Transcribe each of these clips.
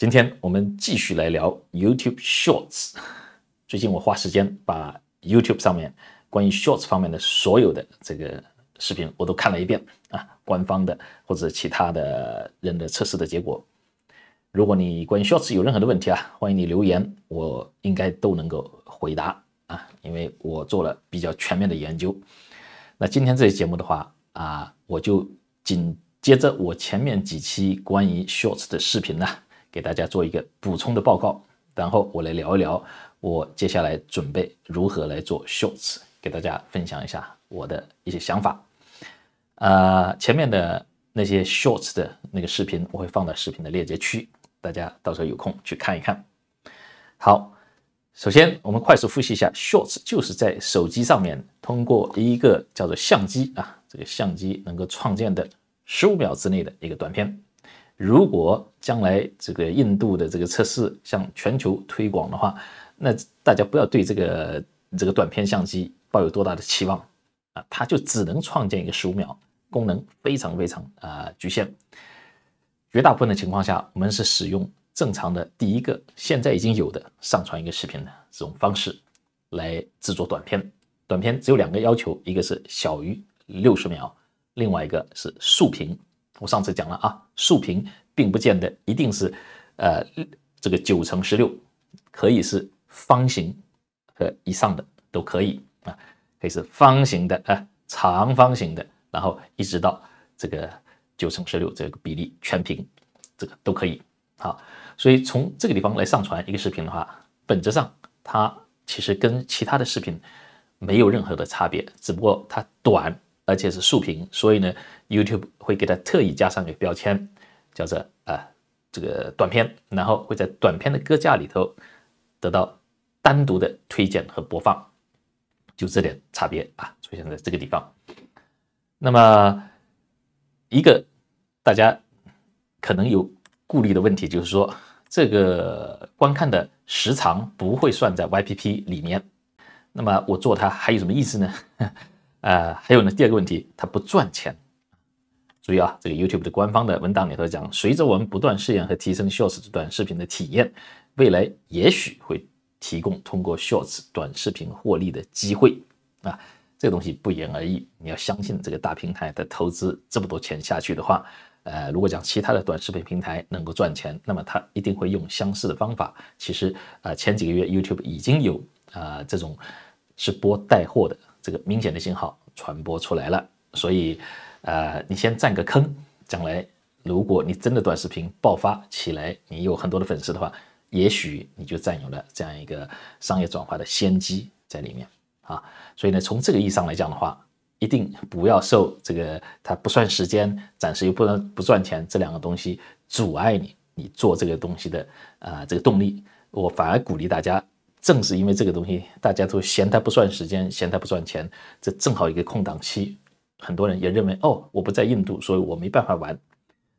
今天我们继续来聊 YouTube Shorts。最近我花时间把 YouTube 上面关于 Shorts 方面的所有的这个视频我都看了一遍啊，官方的或者其他的人的测试的结果。如果你关于 Shorts 有任何的问题啊，欢迎你留言，我应该都能够回答啊，因为我做了比较全面的研究。那今天这期节目的话啊，我就紧接着我前面几期关于 Shorts 的视频了。给大家做一个补充的报告，然后我来聊一聊我接下来准备如何来做 shorts，给大家分享一下我的一些想法。呃，前面的那些 shorts 的那个视频我会放到视频的链接区，大家到时候有空去看一看。好，首先我们快速复习一下 shorts，就是在手机上面通过一个叫做相机啊，这个相机能够创建的十五秒之内的一个短片。如果将来这个印度的这个测试向全球推广的话，那大家不要对这个这个短片相机抱有多大的期望啊！它就只能创建一个十五秒，功能非常非常啊局限。绝大部分的情况下，我们是使用正常的第一个现在已经有的上传一个视频的这种方式来制作短片。短片只有两个要求，一个是小于六十秒，另外一个是竖屏。我上次讲了啊，竖屏并不见得一定是，呃，这个九乘十六，可以是方形和以上的都可以啊，可以是方形的啊，长方形的，然后一直到这个九乘十六这个比例全屏，这个都可以啊。所以从这个地方来上传一个视频的话，本质上它其实跟其他的视频没有任何的差别，只不过它短。而且是竖屏，所以呢，YouTube 会给它特意加上一个标签，叫做“啊，这个短片”，然后会在短片的歌架里头得到单独的推荐和播放，就这点差别啊，出现在这个地方。那么，一个大家可能有顾虑的问题就是说，这个观看的时长不会算在 YPP 里面，那么我做它还有什么意思呢？呃，还有呢，第二个问题，它不赚钱。注意啊，这个 YouTube 的官方的文档里头讲，随着我们不断试验和提升 Shorts 短视频的体验，未来也许会提供通过 Shorts 短视频获利的机会啊。这个东西不言而喻，你要相信这个大平台的投资这么多钱下去的话，呃，如果讲其他的短视频平台能够赚钱，那么它一定会用相似的方法。其实，呃，前几个月 YouTube 已经有啊这种直播带货的。这个明显的信号传播出来了，所以，呃，你先占个坑。将来如果你真的短视频爆发起来，你有很多的粉丝的话，也许你就占有了这样一个商业转化的先机在里面啊。所以呢，从这个意义上来讲的话，一定不要受这个它不算时间，暂时又不能不赚钱这两个东西阻碍你，你做这个东西的啊这个动力。我反而鼓励大家。正是因为这个东西，大家都嫌它不算时间，嫌它不赚钱，这正好一个空档期。很多人也认为，哦，我不在印度，所以我没办法玩。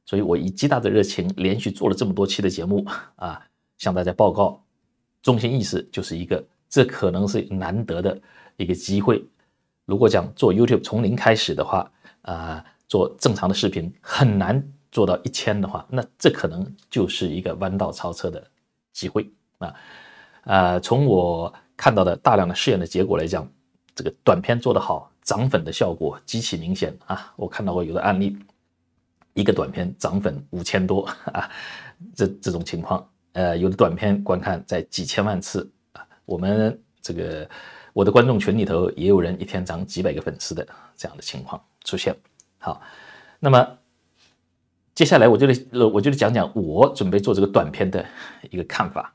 所以我以极大的热情，连续做了这么多期的节目 啊，向大家报告。中心意思就是一个，这可能是难得的一个机会。如果讲做 YouTube 从零开始的话，啊，做正常的视频很难做到一千的话，那这可能就是一个弯道超车的机会啊。呃，从我看到的大量的试验的结果来讲，这个短片做得好，涨粉的效果极其明显啊！我看到过有的案例，一个短片涨粉五千多啊，这这种情况，呃，有的短片观看在几千万次啊。我们这个我的观众群里头也有人一天涨几百个粉丝的这样的情况出现。好，那么接下来我就得我就得讲讲我准备做这个短片的一个看法。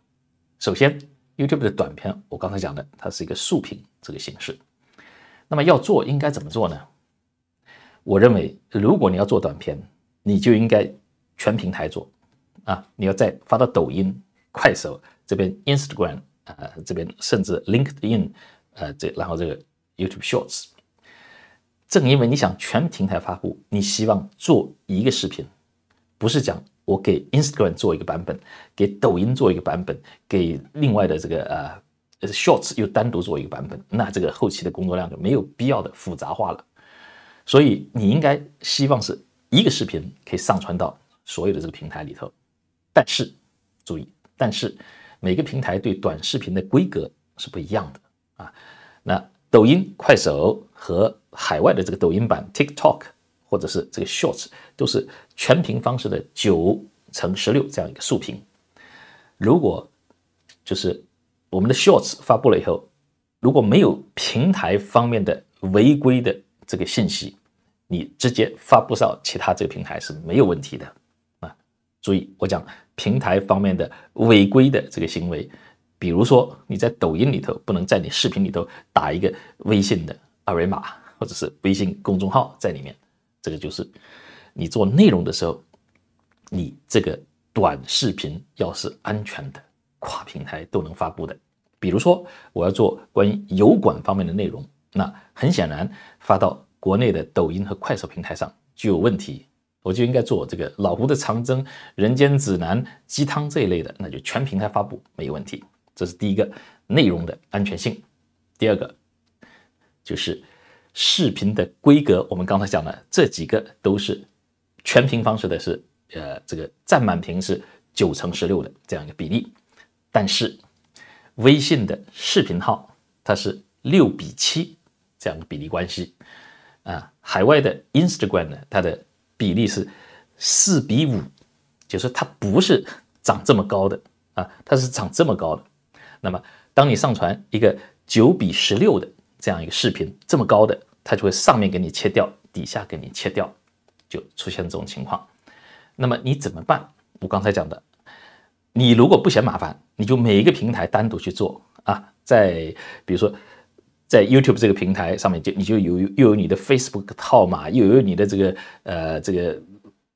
首先。YouTube 的短片，我刚才讲的，它是一个竖屏这个形式。那么要做，应该怎么做呢？我认为，如果你要做短片，你就应该全平台做啊！你要再发到抖音、快手这边，Instagram 啊这边，甚至 LinkedIn，呃，这然后这个 YouTube Shorts。正因为你想全平台发布，你希望做一个视频，不是讲。我给 Instagram 做一个版本，给抖音做一个版本，给另外的这个呃 Shorts 又单独做一个版本，那这个后期的工作量就没有必要的复杂化了。所以你应该希望是一个视频可以上传到所有的这个平台里头，但是注意，但是每个平台对短视频的规格是不一样的啊。那抖音、快手和海外的这个抖音版 TikTok。或者是这个 shorts 都是全屏方式的九乘十六这样一个竖屏。如果就是我们的 shorts 发布了以后，如果没有平台方面的违规的这个信息，你直接发布到其他这个平台是没有问题的啊。注意，我讲平台方面的违规的这个行为，比如说你在抖音里头不能在你视频里头打一个微信的二维码或者是微信公众号在里面。这个就是你做内容的时候，你这个短视频要是安全的，跨平台都能发布的。比如说，我要做关于油管方面的内容，那很显然发到国内的抖音和快手平台上就有问题，我就应该做这个老胡的长征、人间指南、鸡汤这一类的，那就全平台发布没有问题。这是第一个内容的安全性。第二个就是。视频的规格，我们刚才讲了，这几个都是全屏方式的，是呃这个占满屏是九乘十六的这样一个比例。但是微信的视频号它是六比七这样的比例关系啊。海外的 Instagram 呢，它的比例是四比五，就是它不是长这么高的啊，它是长这么高的。那么当你上传一个九比十六的。这样一个视频这么高的，它就会上面给你切掉，底下给你切掉，就出现这种情况。那么你怎么办？我刚才讲的，你如果不嫌麻烦，你就每一个平台单独去做啊，在比如说在 YouTube 这个平台上面，就你就有又有你的 Facebook 号码，又有你的这个呃这个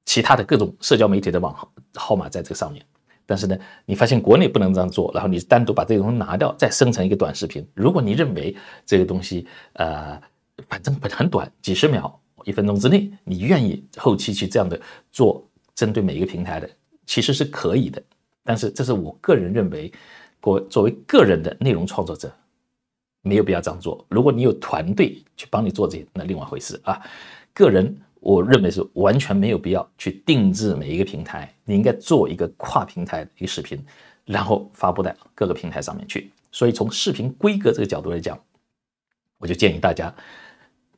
其他的各种社交媒体的网号码在这个上面。但是呢，你发现国内不能这样做，然后你单独把这个东西拿掉，再生成一个短视频。如果你认为这个东西，呃，反正很短，几十秒、一分钟之内，你愿意后期去这样的做，针对每一个平台的，其实是可以的。但是这是我个人认为，我作为个人的内容创作者，没有必要这样做。如果你有团队去帮你做这些，那另外回事啊，个人。我认为是完全没有必要去定制每一个平台，你应该做一个跨平台的一个视频，然后发布在各个平台上面去。所以从视频规格这个角度来讲，我就建议大家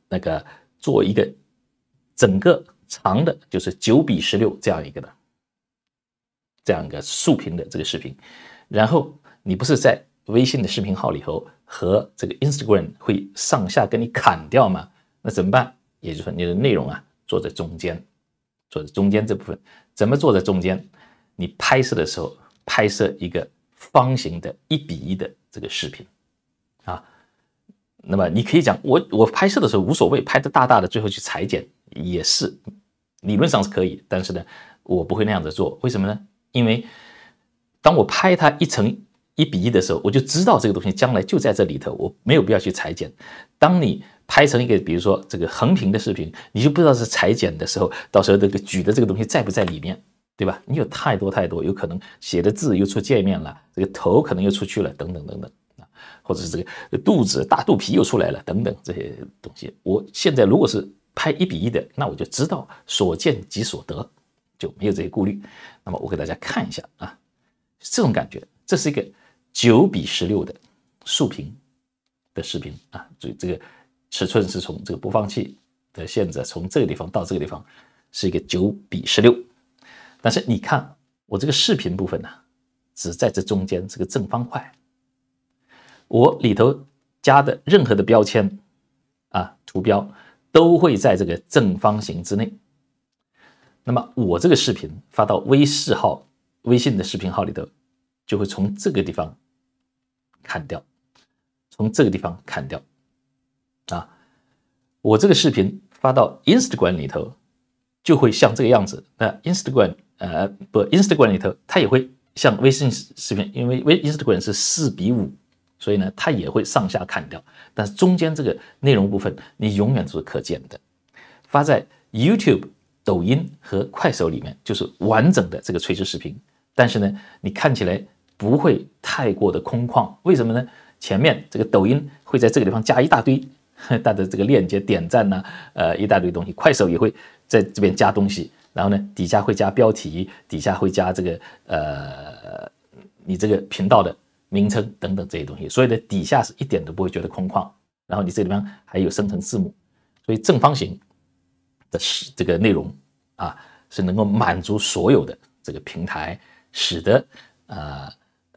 那个做一个整个长的，就是九比十六这样一个的这样一个竖屏的这个视频。然后你不是在微信的视频号里头和这个 Instagram 会上下给你砍掉吗？那怎么办？也就是说你的内容啊。坐在中间，坐在中间这部分怎么坐在中间？你拍摄的时候拍摄一个方形的一比一的这个视频，啊，那么你可以讲我我拍摄的时候无所谓，拍的大大的，最后去裁剪也是理论上是可以，但是呢，我不会那样子做，为什么呢？因为当我拍它一成一比一的时候，我就知道这个东西将来就在这里头，我没有必要去裁剪。当你拍成一个，比如说这个横屏的视频，你就不知道是裁剪的时候，到时候这个举的这个东西在不在里面，对吧？你有太多太多，有可能写的字又出界面了，这个头可能又出去了，等等等等啊，或者是这个肚子大肚皮又出来了，等等这些东西。我现在如果是拍一比一的，那我就知道所见即所得，就没有这些顾虑。那么我给大家看一下啊，这种感觉，这是一个九比十六的竖屏的视频啊，注意这个。尺寸是从这个播放器的限制，从这个地方到这个地方是一个九比十六，但是你看我这个视频部分呢，只在这中间这个正方块，我里头加的任何的标签啊图标都会在这个正方形之内。那么我这个视频发到微视号微信的视频号里头，就会从这个地方砍掉，从这个地方砍掉。啊，我这个视频发到 Instagram 里头，就会像这个样子。那 Instagram 呃不 Instagram 里头，它也会像微信视视频，因为微 Instagram 是四比五，所以呢，它也会上下砍掉。但是中间这个内容部分，你永远都是可见的。发在 YouTube、抖音和快手里面，就是完整的这个垂直视频。但是呢，你看起来不会太过的空旷，为什么呢？前面这个抖音会在这个地方加一大堆。大的这个链接点赞呐，呃，一大堆东西，快手也会在这边加东西，然后呢，底下会加标题，底下会加这个呃，你这个频道的名称等等这些东西，所以呢，底下是一点都不会觉得空旷，然后你这里面还有生成字幕，所以正方形的是这个内容啊，是能够满足所有的这个平台，使得啊。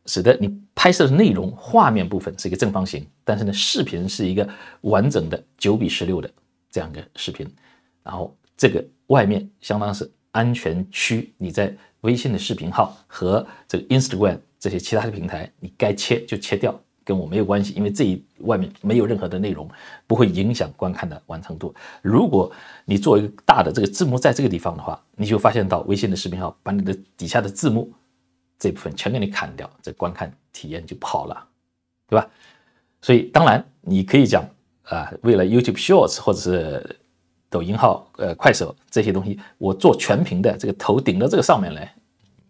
使得你拍摄的内容画面部分是一个正方形，但是呢，视频是一个完整的九比十六的这样一个视频。然后这个外面相当是安全区，你在微信的视频号和这个 Instagram 这些其他的平台，你该切就切掉，跟我没有关系，因为这一外面没有任何的内容，不会影响观看的完成度。如果你做一个大的这个字幕在这个地方的话，你就发现到微信的视频号把你的底下的字幕。这部分全给你砍掉，这观看体验就不好了，对吧？所以当然你可以讲啊，为了 YouTube Shorts 或者是抖音号、呃快手这些东西，我做全屏的，这个头顶到这个上面来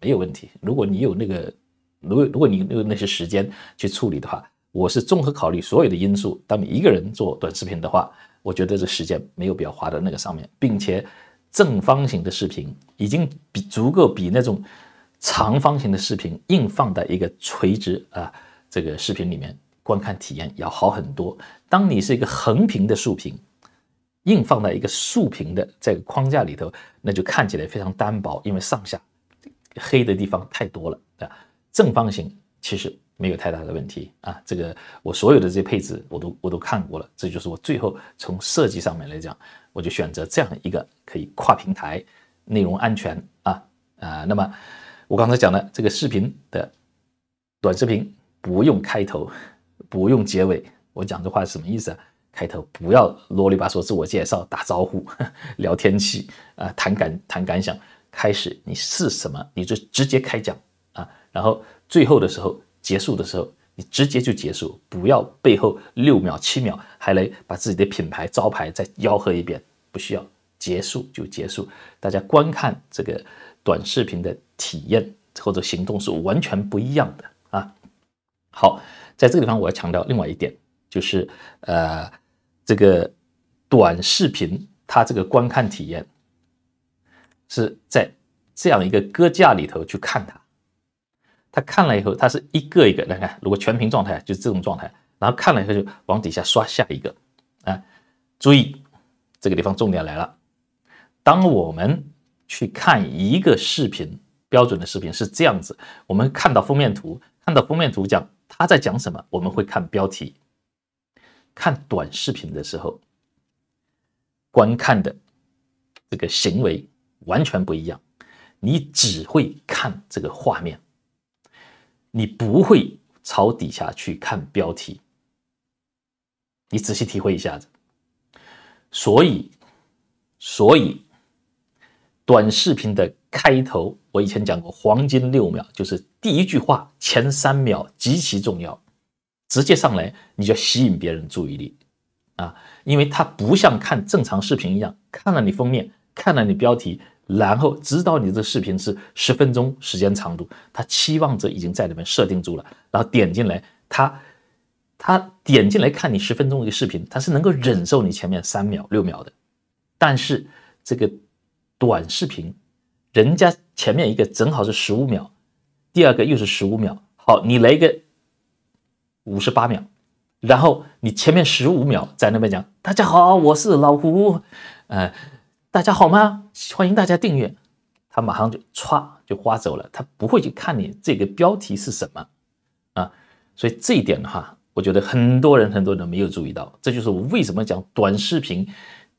没有问题。如果你有那个，如果如果你有那些时间去处理的话，我是综合考虑所有的因素。当你一个人做短视频的话，我觉得这时间没有必要花到那个上面，并且正方形的视频已经比足够比那种。长方形的视频硬放在一个垂直啊，这个视频里面观看体验要好很多。当你是一个横屏的竖屏，硬放在一个竖屏的这个框架里头，那就看起来非常单薄，因为上下黑的地方太多了啊。正方形其实没有太大的问题啊。这个我所有的这些配置我都我都看过了，这就是我最后从设计上面来讲，我就选择这样一个可以跨平台内容安全啊啊，那么。我刚才讲了这个视频的短视频不用开头，不用结尾。我讲这话什么意思啊？开头不要啰里吧嗦自我介绍、打招呼、聊天气啊，谈感谈感想。开始你是什么，你就直接开讲啊。然后最后的时候，结束的时候，你直接就结束，不要背后六秒七秒，还来把自己的品牌招牌再吆喝一遍，不需要。结束就结束，大家观看这个。短视频的体验或者行动是完全不一样的啊！好，在这个地方我要强调另外一点，就是呃，这个短视频它这个观看体验是在这样一个搁架里头去看它，它看了以后，它是一个一个，来看，如果全屏状态就是这种状态，然后看了以后就往底下刷下一个啊！注意这个地方重点来了，当我们去看一个视频，标准的视频是这样子：我们看到封面图，看到封面图讲他在讲什么，我们会看标题。看短视频的时候，观看的这个行为完全不一样，你只会看这个画面，你不会朝底下去看标题。你仔细体会一下子，所以，所以。短视频的开头，我以前讲过，黄金六秒，就是第一句话前三秒极其重要，直接上来你就吸引别人注意力啊，因为它不像看正常视频一样，看了你封面，看了你标题，然后知道你的视频是十分钟时间长度，他期望值已经在里面设定住了，然后点进来，他他点进来看你十分钟一个视频，他是能够忍受你前面三秒六秒的，但是这个。短视频，人家前面一个正好是十五秒，第二个又是十五秒，好，你来一个五十八秒，然后你前面十五秒在那边讲“大家好，我是老胡，呃，大家好吗？欢迎大家订阅。”他马上就歘就划走了，他不会去看你这个标题是什么啊，所以这一点的话，我觉得很多人很多人没有注意到，这就是我为什么讲短视频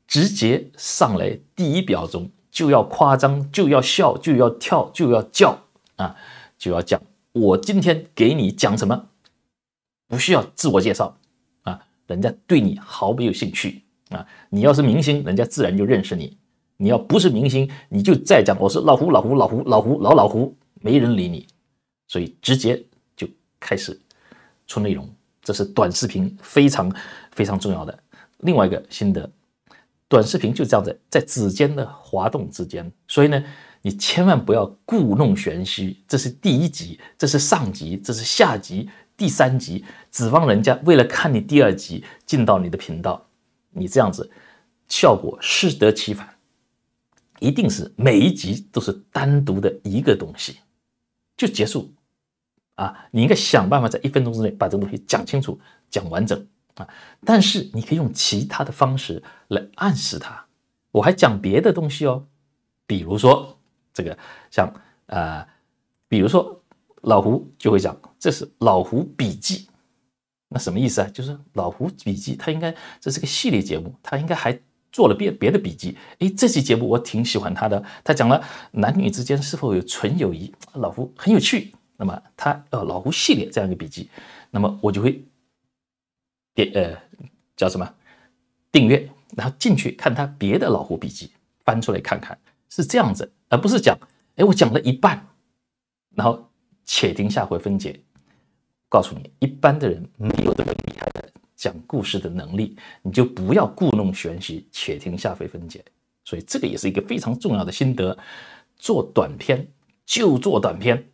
直接上来第一秒钟。就要夸张，就要笑，就要跳，就要叫啊，就要讲。我今天给你讲什么？不需要自我介绍啊，人家对你毫不有兴趣啊。你要是明星，人家自然就认识你；你要不是明星，你就再讲我是老胡，老胡，老胡，老胡，老老胡，没人理你。所以直接就开始出内容，这是短视频非常非常重要的另外一个心得。短视频就这样子，在指尖的滑动之间，所以呢，你千万不要故弄玄虚。这是第一集，这是上集，这是下集，第三集，指望人家为了看你第二集进到你的频道，你这样子，效果适得其反。一定是每一集都是单独的一个东西，就结束啊！你应该想办法在一分钟之内把这个东西讲清楚、讲完整。啊！但是你可以用其他的方式来暗示他。我还讲别的东西哦，比如说这个，像啊，比如说老胡就会讲，这是老胡笔记。那什么意思啊？就是老胡笔记，他应该这是个系列节目，他应该还做了别别的笔记。哎，这期节目我挺喜欢他的，他讲了男女之间是否有纯友谊，老胡很有趣。那么他呃老胡系列这样一个笔记，那么我就会。点呃，叫什么订阅，然后进去看他别的老虎笔记，翻出来看看是这样子，而不是讲，哎，我讲了一半，然后且听下回分解。告诉你，一般的人没有这么厉害的讲故事的能力，你就不要故弄玄虚，且听下回分解。所以这个也是一个非常重要的心得，做短片就做短片。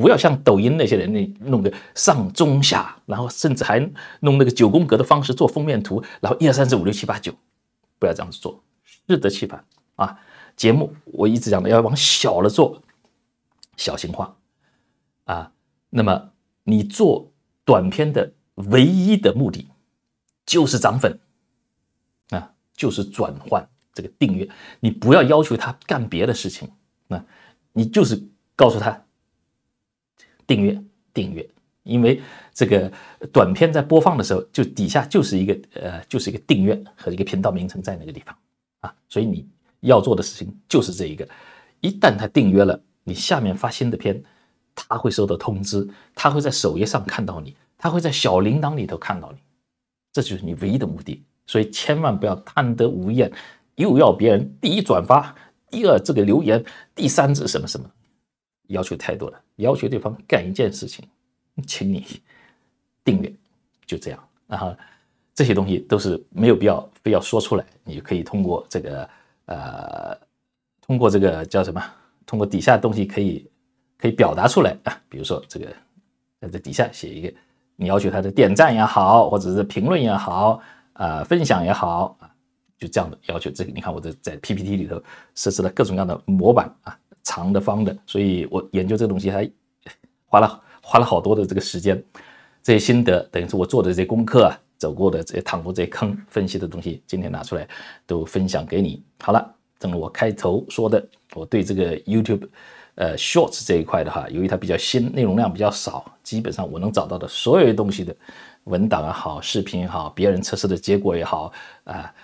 不要像抖音那些人那弄个上中下，然后甚至还弄那个九宫格的方式做封面图，然后一二三四五六七八九，不要这样子做，适得其反啊！节目我一直讲的要往小了做，小型化啊。那么你做短片的唯一的目的就是涨粉啊，就是转换这个订阅，你不要要求他干别的事情，那你就是告诉他。订阅，订阅，因为这个短片在播放的时候，就底下就是一个呃，就是一个订阅和一个频道名称在那个地方啊，所以你要做的事情就是这一个。一旦他订阅了，你下面发新的片，他会收到通知，他会在首页上看到你，他会在小铃铛里头看到你，这就是你唯一的目的。所以千万不要贪得无厌，又要别人第一转发，第二这个留言，第三是什么什么。要求太多了，要求对方干一件事情，请你订阅，就这样。然后这些东西都是没有必要非要说出来，你可以通过这个呃，通过这个叫什么？通过底下的东西可以可以表达出来啊。比如说这个，在这底下写一个，你要求他的点赞也好，或者是评论也好啊，分享也好啊，就这样的要求。这个你看，我这在 PPT 里头设置了各种各样的模板啊。长的、方的，所以我研究这个东西还花了花了好多的这个时间，这些心得，等于是我做的这些功课啊，走过的这些趟过这些坑，分析的东西，今天拿出来都分享给你。好了，正如我开头说的，我对这个 YouTube，呃，Shorts 这一块的哈，由于它比较新，内容量比较少，基本上我能找到的所有东西的文档也好视频也好，别人测试的结果也好啊，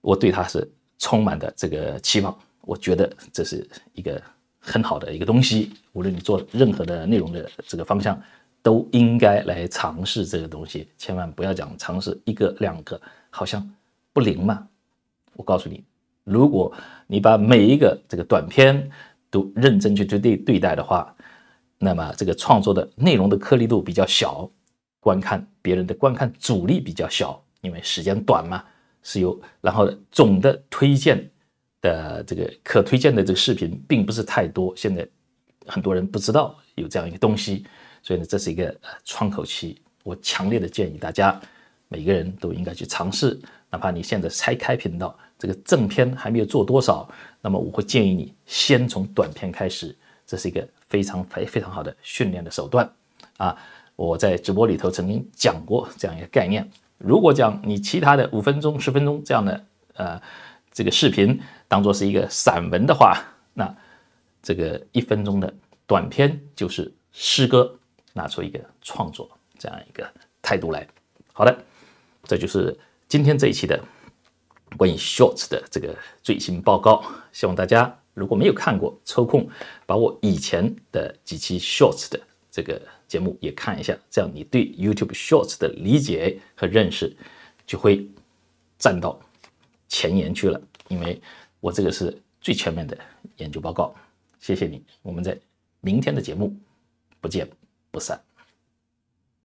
我对它是充满的这个期望。我觉得这是一个很好的一个东西，无论你做任何的内容的这个方向，都应该来尝试这个东西，千万不要讲尝试一个两个，好像不灵嘛。我告诉你，如果你把每一个这个短片都认真去对对对待的话，那么这个创作的内容的颗粒度比较小，观看别人的观看阻力比较小，因为时间短嘛，是有然后总的推荐。的这个可推荐的这个视频并不是太多，现在很多人不知道有这样一个东西，所以呢，这是一个窗口期。我强烈的建议大家，每个人都应该去尝试，哪怕你现在拆开频道，这个正片还没有做多少，那么我会建议你先从短片开始，这是一个非常非非常好的训练的手段啊！我在直播里头曾经讲过这样一个概念，如果讲你其他的五分钟、十分钟这样的呃。这个视频当做是一个散文的话，那这个一分钟的短片就是诗歌，拿出一个创作这样一个态度来。好的，这就是今天这一期的关于 Shorts 的这个最新报告。希望大家如果没有看过，抽空把我以前的几期 Shorts 的这个节目也看一下，这样你对 YouTube Shorts 的理解和认识就会占到。前沿去了，因为我这个是最全面的研究报告，谢谢你，我们在明天的节目不见不散。